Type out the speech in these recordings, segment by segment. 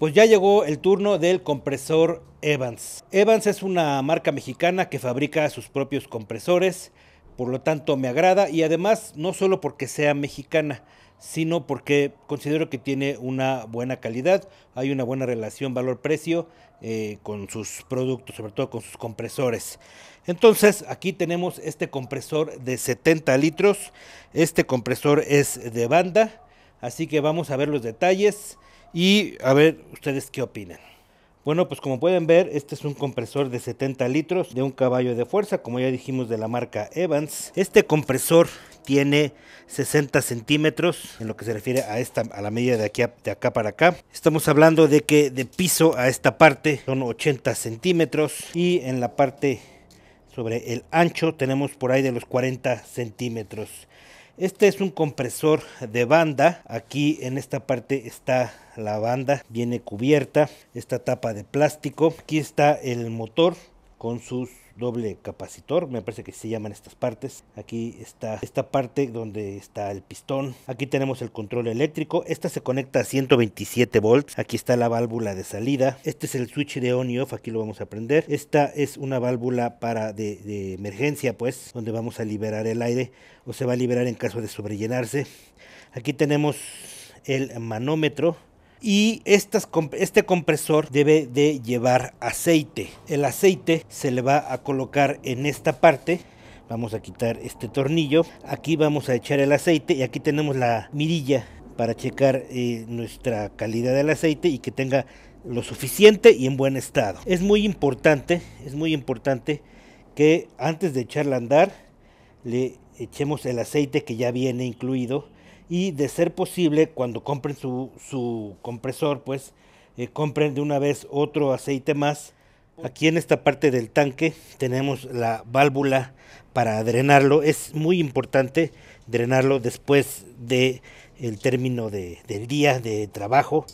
pues ya llegó el turno del compresor Evans. Evans es una marca mexicana que fabrica sus propios compresores, por lo tanto me agrada y además no solo porque sea mexicana, sino porque considero que tiene una buena calidad, hay una buena relación valor-precio eh, con sus productos, sobre todo con sus compresores. Entonces aquí tenemos este compresor de 70 litros, este compresor es de banda, así que vamos a ver los detalles. Y a ver, ustedes qué opinan. Bueno, pues como pueden ver, este es un compresor de 70 litros de un caballo de fuerza, como ya dijimos de la marca Evans. Este compresor tiene 60 centímetros en lo que se refiere a esta a la medida de aquí de acá para acá estamos hablando de que de piso a esta parte son 80 centímetros y en la parte sobre el ancho tenemos por ahí de los 40 centímetros este es un compresor de banda. Aquí en esta parte está la banda. Viene cubierta esta tapa de plástico. Aquí está el motor con sus doble capacitor, me parece que se llaman estas partes. Aquí está esta parte donde está el pistón. Aquí tenemos el control eléctrico. Esta se conecta a 127 volts. Aquí está la válvula de salida. Este es el switch de on y off. Aquí lo vamos a prender. Esta es una válvula para de, de emergencia, pues, donde vamos a liberar el aire o se va a liberar en caso de sobrellenarse. Aquí tenemos el manómetro y este compresor debe de llevar aceite. El aceite se le va a colocar en esta parte. Vamos a quitar este tornillo. Aquí vamos a echar el aceite y aquí tenemos la mirilla para checar eh, nuestra calidad del aceite y que tenga lo suficiente y en buen estado. Es muy importante, es muy importante que antes de echarla a andar le echemos el aceite que ya viene incluido y de ser posible, cuando compren su, compresor, pues eh, compren de una vez otro aceite más. Aquí en esta parte del tanque tenemos la válvula para drenarlo. Es muy importante drenarlo después de el término del día de trabajo.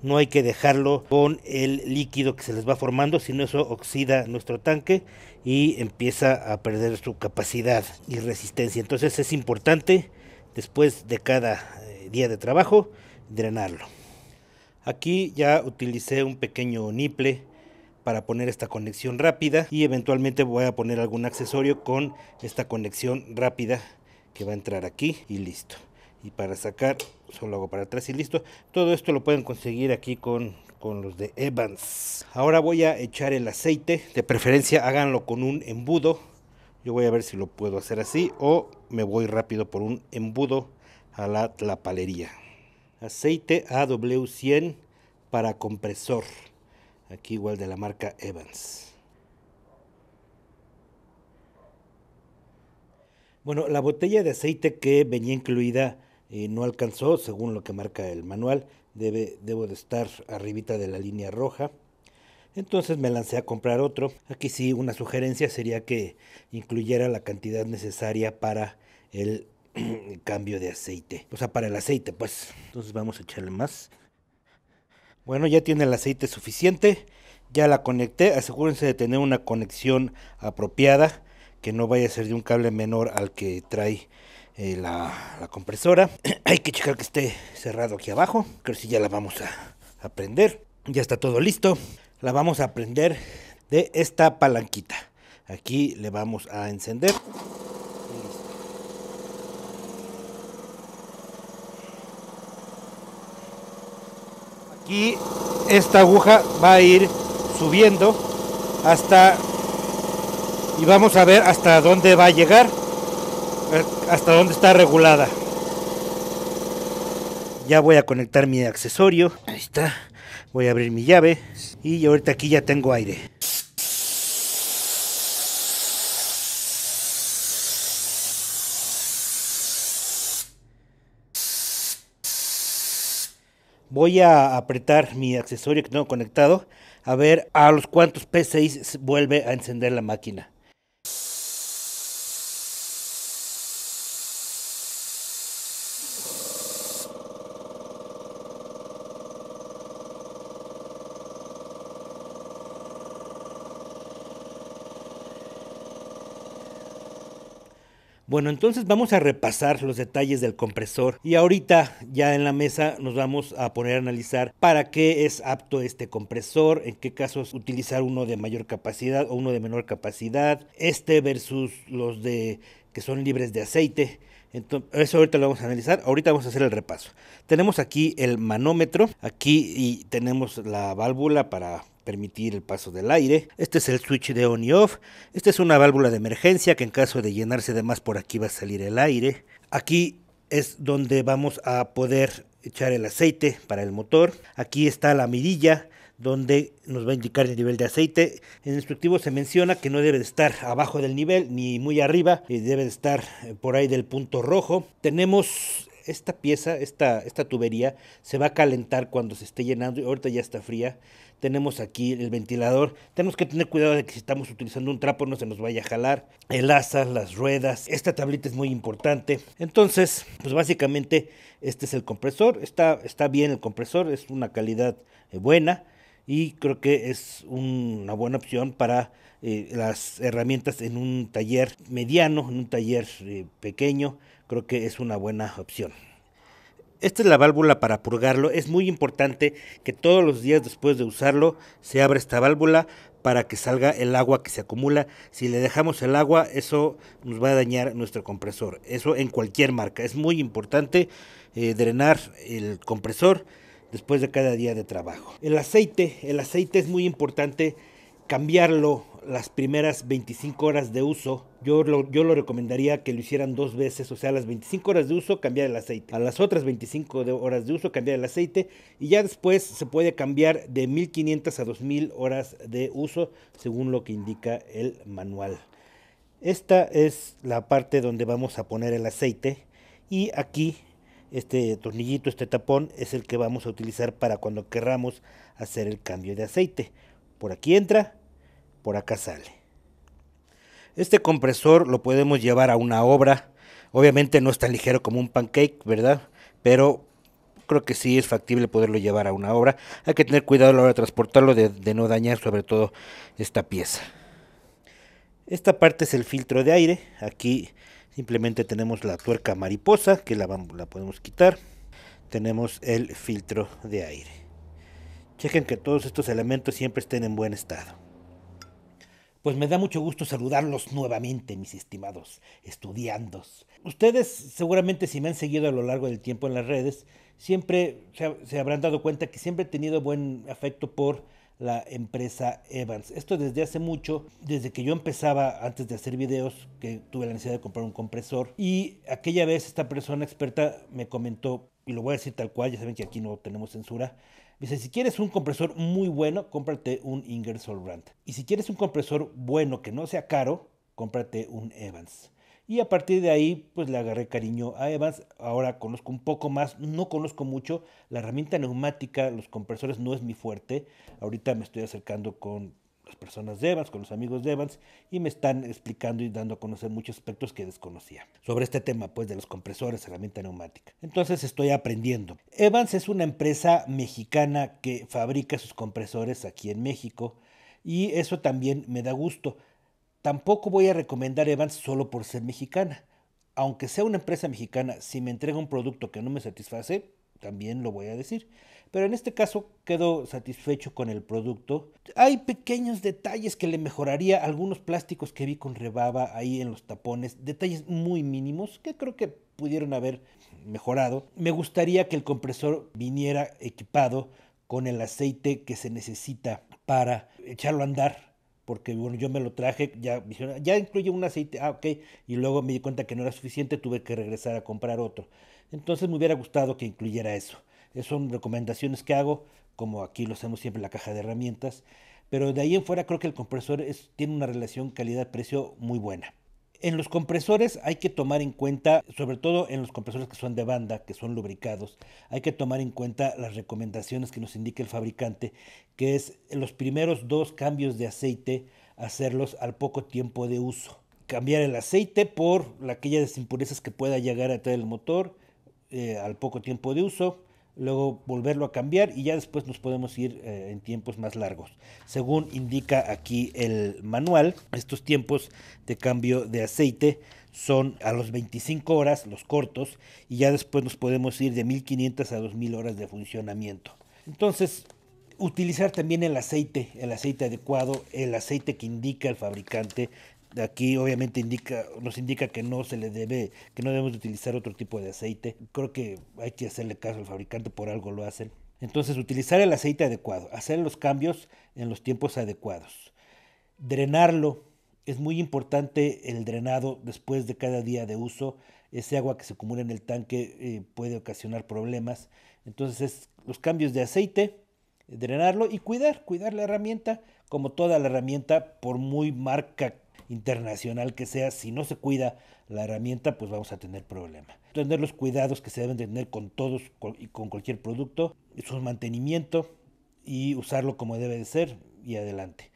No hay que dejarlo con el líquido que se les va formando, sino eso oxida nuestro tanque y empieza a perder su capacidad y resistencia. Entonces es importante después de cada eh, día de trabajo, drenarlo. Aquí ya utilicé un pequeño niple para poner esta conexión rápida y eventualmente voy a poner algún accesorio con esta conexión rápida que va a entrar aquí y listo. Y para sacar, solo hago para atrás y listo. Todo esto lo pueden conseguir aquí con, con los de Evans. Ahora voy a echar el aceite. De preferencia háganlo con un embudo yo voy a ver si lo puedo hacer así o me voy rápido por un embudo a la palería. Aceite AW100 para compresor. Aquí igual de la marca Evans. Bueno, la botella de aceite que venía incluida eh, no alcanzó, según lo que marca el manual. Debe, debo de estar arribita de la línea roja. Entonces me lancé a comprar otro. Aquí sí, una sugerencia sería que incluyera la cantidad necesaria para el cambio de aceite. O sea, para el aceite, pues. Entonces vamos a echarle más. Bueno, ya tiene el aceite suficiente. Ya la conecté. Asegúrense de tener una conexión apropiada. Que no vaya a ser de un cable menor al que trae eh, la, compresora. Hay que checar que esté cerrado aquí abajo. Creo que ya la vamos a, a prender. Ya está todo listo la vamos a prender de esta palanquita. Aquí le vamos a encender. Aquí esta aguja va a ir subiendo hasta y vamos a ver hasta dónde va a llegar, eh, hasta dónde está regulada. Ya voy a conectar mi accesorio. Ahí está. Voy a abrir mi llave y ahorita aquí ya tengo aire. Voy a apretar mi accesorio que tengo conectado a ver a los cuantos p vuelve a encender la máquina. Bueno, entonces vamos a repasar los detalles del compresor y ahorita ya en la mesa nos vamos a poner a analizar para qué es apto este compresor, en qué casos utilizar uno de mayor capacidad o uno de menor capacidad, este versus los de que son libres de aceite. Entonces, eso ahorita lo vamos a analizar. Ahorita vamos a hacer el repaso. Tenemos aquí el manómetro, aquí y tenemos la válvula para permitir el paso del aire. Este es el switch de on y off. Esta es una válvula de emergencia que en caso de llenarse de más por aquí va a salir el aire. Aquí es donde vamos a poder echar el aceite para el motor. Aquí está la mirilla donde nos va a indicar el nivel de aceite. En el instructivo se menciona que no debe de estar abajo del nivel ni muy arriba, y debe de estar eh, por ahí del punto rojo. Tenemos esta pieza, esta, esta tubería, se va a calentar cuando se esté llenando. Ahorita ya está fría tenemos aquí el ventilador. Tenemos que tener cuidado de que si estamos utilizando un trapo no se nos vaya a jalar. El asa, las ruedas. Esta tablita es muy importante. Entonces, pues básicamente este es el compresor. Está, está bien el compresor, es una calidad eh, buena y creo que es una buena opción para eh, las herramientas en un taller mediano, en un taller eh, pequeño. Creo que es una buena opción. Esta es la válvula para purgarlo. Es muy importante que todos los días después de usarlo se abra esta válvula para que salga el agua que se acumula. Si le dejamos el agua, eso nos va a dañar nuestro compresor. Eso en cualquier marca. Es muy importante eh, drenar el compresor después de cada día de trabajo. El aceite, el aceite es muy importante cambiarlo las primeras 25 horas de uso, yo lo, yo lo recomendaría que lo hicieran dos veces, o sea, a las 25 horas de uso cambiar el aceite, a las otras 25 horas de uso cambiar el aceite y ya después se puede cambiar de 1500 a 2000 horas de uso según lo que indica el manual. Esta es la parte donde vamos a poner el aceite y aquí este tornillito, este tapón es el que vamos a utilizar para cuando querramos hacer el cambio de aceite. Por aquí entra, por acá sale. Este compresor lo podemos llevar a una obra. Obviamente no es tan ligero como un pancake, ¿verdad? Pero creo que sí es factible poderlo llevar a una obra. Hay que tener cuidado a la hora de transportarlo, de, no dañar sobre todo esta pieza. Esta parte es el filtro de aire. Aquí simplemente tenemos la tuerca mariposa que la podemos quitar. Tenemos el filtro de aire. Chequen que todos estos elementos siempre estén en buen estado. Pues me da mucho gusto saludarlos nuevamente, mis estimados estudiandos. Ustedes seguramente si me han seguido a lo largo del tiempo en las redes, siempre se, habrán dado cuenta que siempre he tenido buen afecto por la empresa Evans. Esto desde hace mucho, desde que yo empezaba antes de hacer videos, que tuve la necesidad de comprar un compresor. Y aquella vez esta persona experta me comentó, y lo voy a decir tal cual, ya saben que aquí no tenemos censura, dice, si quieres un compresor muy bueno, cómprate un Ingersoll Rand. Y si quieres un compresor bueno que no sea caro, cómprate un Evans. Y a partir de ahí, pues le agarré cariño a Evans. Ahora conozco un poco más, no conozco mucho. La herramienta neumática, los compresores no es mi fuerte. Ahorita me estoy acercando con las personas de Evans, con los amigos de Evans, y me están explicando y dando a conocer muchos aspectos que desconocía sobre este tema, pues de los compresores, herramienta neumática. Entonces estoy aprendiendo. Evans es una empresa mexicana que fabrica sus compresores aquí en México, y eso también me da gusto. Tampoco voy a recomendar Evans solo por ser mexicana. Aunque sea una empresa mexicana, si me entrega un producto que no me satisface, también lo voy a decir. Pero en este caso quedo satisfecho con el producto. Hay pequeños detalles que le mejoraría, algunos plásticos que vi con rebaba ahí en los tapones, detalles muy mínimos que creo que pudieron haber mejorado. Me gustaría que el compresor viniera equipado con el aceite que se necesita para echarlo a andar porque bueno, yo me lo traje, ya, ya incluye un aceite, ah, ok, y luego me di cuenta que no era suficiente, tuve que regresar a comprar otro. Entonces me hubiera gustado que incluyera eso. Esas son recomendaciones que hago, como aquí lo hacemos siempre en la caja de herramientas, pero de ahí en fuera creo que el compresor es, tiene una relación calidad-precio muy buena. En los compresores hay que tomar en cuenta, sobre todo en los compresores que son de banda, que son lubricados, hay que tomar en cuenta las recomendaciones que nos indica el fabricante, que es los primeros dos cambios de aceite hacerlos al poco tiempo de uso. Cambiar el aceite por aquellas impurezas que pueda llegar a traer el motor eh, al poco tiempo de uso luego volverlo a cambiar y ya después nos podemos ir eh, en tiempos más largos. Según indica aquí el manual, estos tiempos de cambio de aceite son a los 25 horas los cortos y ya después nos podemos ir de 1500 a 2000 horas de funcionamiento. Entonces, utilizar también el aceite, el aceite adecuado, el aceite que indica el fabricante, aquí obviamente nos indica que no se le debe, que no debemos utilizar otro tipo de aceite. Creo que hay que hacerle caso al fabricante, por algo lo hacen. Entonces, utilizar el aceite adecuado, hacer los cambios en los tiempos adecuados, drenarlo. Es muy importante el drenado después de cada día de uso. Ese agua que se acumula en el tanque eh, puede ocasionar problemas. Entonces, los cambios de aceite, drenarlo y cuidar, cuidar la herramienta, como toda la herramienta, por muy marca internacional que sea, si no se cuida la herramienta, pues vamos a tener problema. Tener los cuidados que se deben tener con todos y con cualquier producto, su mantenimiento y usarlo como debe de ser y adelante.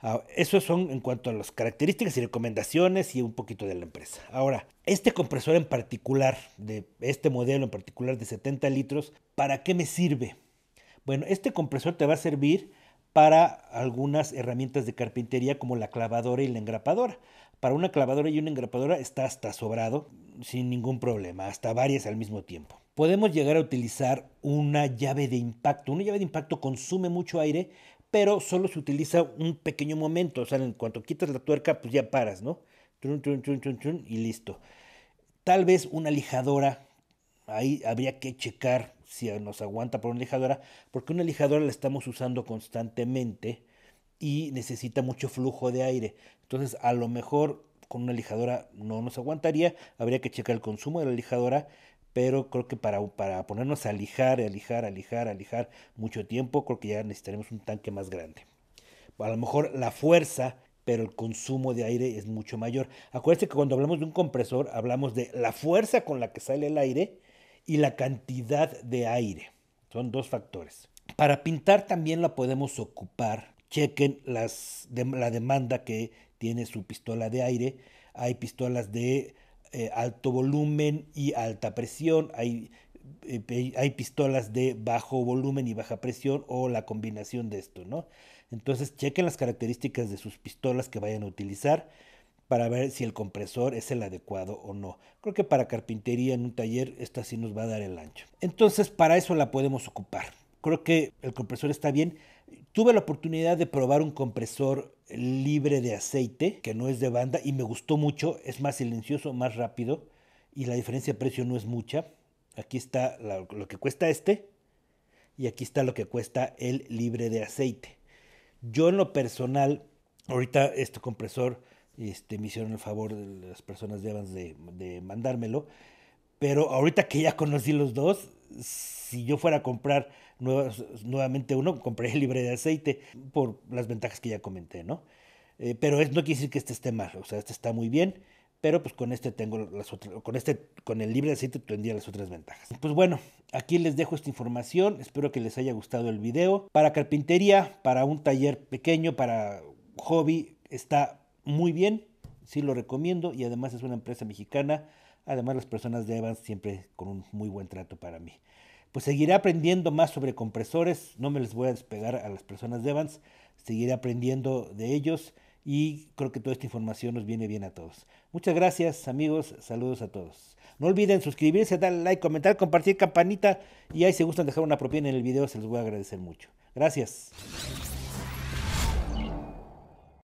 Ah, eso son en cuanto a las características y recomendaciones y un poquito de la empresa. Ahora, este compresor en particular, de este modelo en particular de 70 litros, ¿para qué me sirve? Bueno, este compresor te va a servir para algunas herramientas de carpintería como la clavadora y la engrapadora. Para una clavadora y una engrapadora está hasta sobrado, sin ningún problema, hasta varias al mismo tiempo. Podemos llegar a utilizar una llave de impacto. Una llave de impacto consume mucho aire, pero solo se utiliza un pequeño momento. O sea, en cuanto quitas la tuerca, pues ya paras, ¿no? Trun, trun, trun, y listo. Tal vez una lijadora, ahí habría que checar si nos aguanta por una lijadora, porque una lijadora la estamos usando constantemente y necesita mucho flujo de aire. Entonces, a lo mejor con una lijadora no nos aguantaría, habría que checar el consumo de la lijadora, pero creo que para, para ponernos a lijar, a lijar, a lijar, a lijar mucho tiempo, creo que ya necesitaremos un tanque más grande. A lo mejor la fuerza, pero el consumo de aire es mucho mayor. Acuérdense que cuando hablamos de un compresor, hablamos de la fuerza con la que sale el aire y la cantidad de aire. Son dos factores. Para pintar también la podemos ocupar. Chequen las, la demanda que tiene su pistola de aire. Hay pistolas de eh, alto volumen y alta presión. Hay, eh, hay pistolas de bajo volumen y baja presión o la combinación de esto, ¿no? Entonces chequen las características de sus pistolas que vayan a utilizar para ver si el compresor es el adecuado o no. Creo que para carpintería en un taller esta sí nos va a dar el ancho. Entonces para eso la podemos ocupar. Creo que el compresor está bien. Tuve la oportunidad de probar un compresor libre de aceite, que no es de banda, y me gustó mucho. Es más silencioso, más rápido, y la diferencia de precio no es mucha. Aquí está lo que cuesta este, y aquí está lo que cuesta el libre de aceite. Yo en lo personal, ahorita este compresor este, me hicieron el favor de las personas de Evans de, de mandármelo. Pero ahorita que ya conocí los dos, si yo fuera a comprar nuevamente uno, compré el libre de aceite por las ventajas que ya comenté, ¿no? Eh, pero es, no quiere decir que este esté mal, o sea, este está muy bien, pero pues con este tengo las otras, con este, con el libre de aceite tendría las otras ventajas. Pues bueno, aquí les dejo esta información, espero que les haya gustado el video. Para carpintería, para un taller pequeño, para hobby, está muy bien, sí lo recomiendo y además es una empresa mexicana. Además las personas de Evans siempre con un muy buen trato para mí. Pues seguiré aprendiendo más sobre compresores, no me les voy a despegar a las personas de Evans, seguiré aprendiendo de ellos y creo que toda esta información nos viene bien a todos. Muchas gracias amigos, saludos a todos. No olviden suscribirse, darle like, comentar, compartir campanita y ahí si gustan dejar una propia en el video se los voy a agradecer mucho. Gracias.